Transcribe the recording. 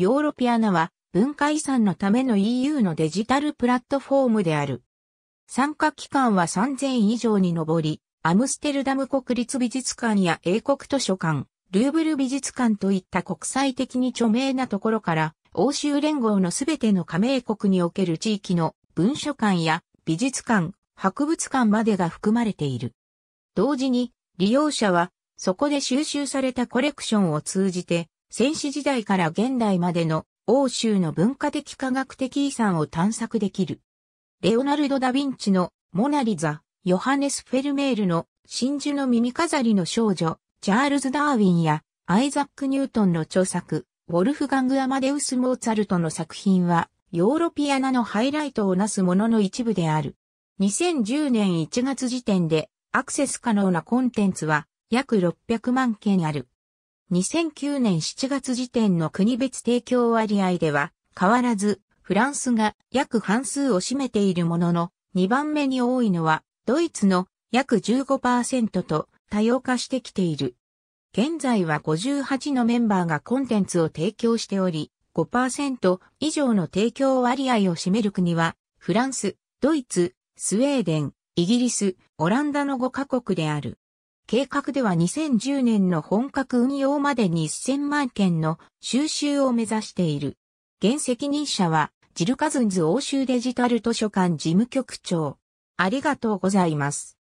ヨーロピアナは文化遺産のための EU のデジタルプラットフォームである。参加期間は3000以上に上り、アムステルダム国立美術館や英国図書館、ルーブル美術館といった国際的に著名なところから、欧州連合のすべての加盟国における地域の文書館や美術館、博物館までが含まれている。同時に、利用者は、そこで収集されたコレクションを通じて、戦士時代から現代までの欧州の文化的科学的遺産を探索できる。レオナルド・ダ・ヴィンチのモナリザ、ヨハネス・フェルメールの真珠の耳飾りの少女、チャールズ・ダーウィンやアイザック・ニュートンの著作、ウォルフガング・アマデウス・モーツァルトの作品はヨーロピアナのハイライトをなすものの一部である。2010年1月時点でアクセス可能なコンテンツは約600万件ある。2009年7月時点の国別提供割合では、変わらず、フランスが約半数を占めているものの、2番目に多いのは、ドイツの約15%と多様化してきている。現在は58のメンバーがコンテンツを提供しており、5%以上の提供割合を占める国は、フランス、ドイツ、スウェーデン、イギリス、オランダの5カ国である。計画では2010年の本格運用までに1000万件の収集を目指している。現責任者は、ジルカズンズ欧州デジタル図書館事務局長。ありがとうございます。